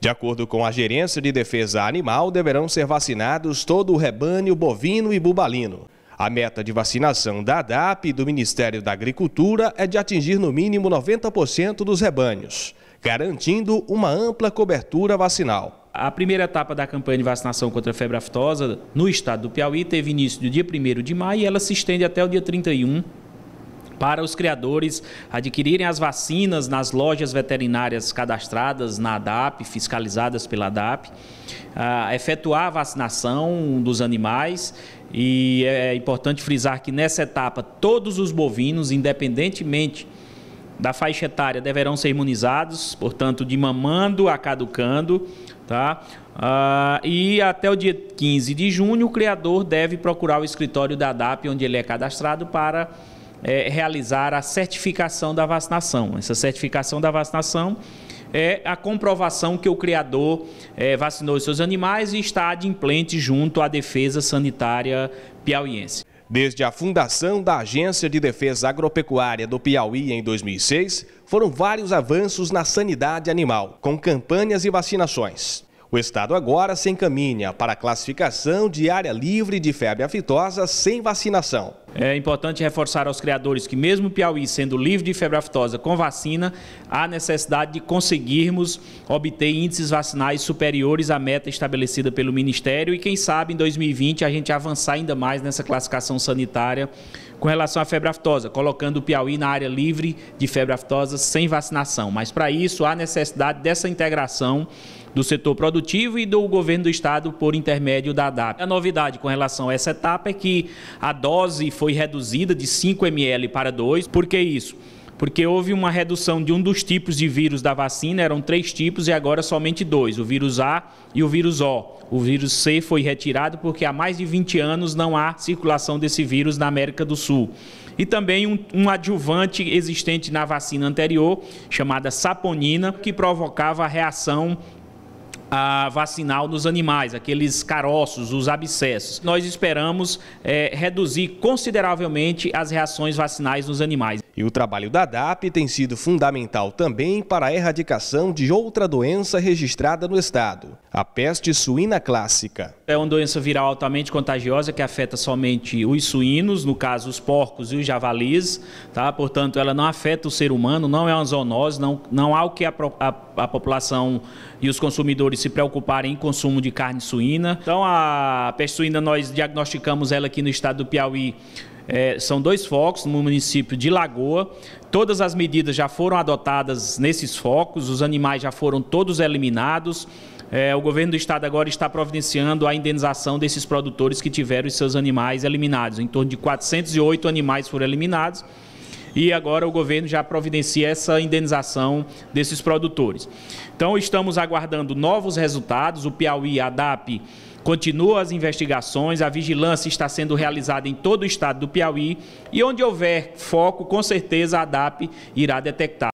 De acordo com a Gerência de Defesa Animal, deverão ser vacinados todo o rebanho bovino e bubalino. A meta de vacinação da ADAP do Ministério da Agricultura é de atingir no mínimo 90% dos rebanhos, garantindo uma ampla cobertura vacinal. A primeira etapa da campanha de vacinação contra a febre aftosa no estado do Piauí teve início no dia 1 de maio e ela se estende até o dia 31 para os criadores adquirirem as vacinas nas lojas veterinárias cadastradas na ADAP, fiscalizadas pela ADAP, uh, ah, efetuar a vacinação dos animais. E é importante frisar que nessa etapa todos os bovinos, independentemente da faixa etária, deverão ser imunizados, portanto, de mamando a caducando, tá? Uh, e até o dia 15 de junho, o criador deve procurar o escritório da ADAP, onde ele é cadastrado, para é, realizar a certificação da vacinação. Essa certificação da vacinação é a comprovação que o criador é, vacinou os seus animais e está adimplente junto à defesa sanitária piauiense. Desde a fundação da Agência de Defesa Agropecuária do Piauí em 2006, foram vários avanços na sanidade animal, com campanhas e vacinações. O Estado agora se encaminha para a classificação de área livre de febre aftosa sem vacinação. É importante reforçar aos criadores que, mesmo o Piauí sendo livre de febre aftosa com vacina, há necessidade de conseguirmos obter índices vacinais superiores à meta estabelecida pelo Ministério e, quem sabe, em 2020 a gente avançar ainda mais nessa classificação sanitária com relação à febre aftosa, colocando o Piauí na área livre de febre aftosa sem vacinação. Mas, para isso, há necessidade dessa integração do setor produtivo e do governo do estado por intermédio da DAP. A novidade com relação a essa etapa é que a dose foi reduzida de 5 ml para 2. Por que isso? Porque houve uma redução de um dos tipos de vírus da vacina, eram três tipos e agora somente dois, o vírus A e o vírus O. O vírus C foi retirado porque há mais de 20 anos não há circulação desse vírus na América do Sul. E também um, um adjuvante existente na vacina anterior, chamada saponina, que provocava a reação a vacinal nos animais, aqueles caroços, os abscessos. Nós esperamos eh, reduzir consideravelmente as reações vacinais nos animais. E o trabalho da DAP tem sido fundamental também para a erradicação de outra doença registrada no estado, a peste suína clássica. É uma doença viral altamente contagiosa que afeta somente os suínos, no caso os porcos e os javalis, tá? portanto ela não afeta o ser humano, não é uma zoonose, não, não há o que a, a, a população e os consumidores se preocuparem em consumo de carne suína. Então a peste suína nós diagnosticamos ela aqui no estado do Piauí é, são dois focos no município de Lagoa. Todas as medidas já foram adotadas nesses focos, os animais já foram todos eliminados. É, o governo do estado agora está providenciando a indenização desses produtores que tiveram seus animais eliminados. Em torno de 408 animais foram eliminados e agora o governo já providencia essa indenização desses produtores. Então estamos aguardando novos resultados, o Piauí, a DAP, Continua as investigações, a vigilância está sendo realizada em todo o estado do Piauí e onde houver foco, com certeza a DAP irá detectar.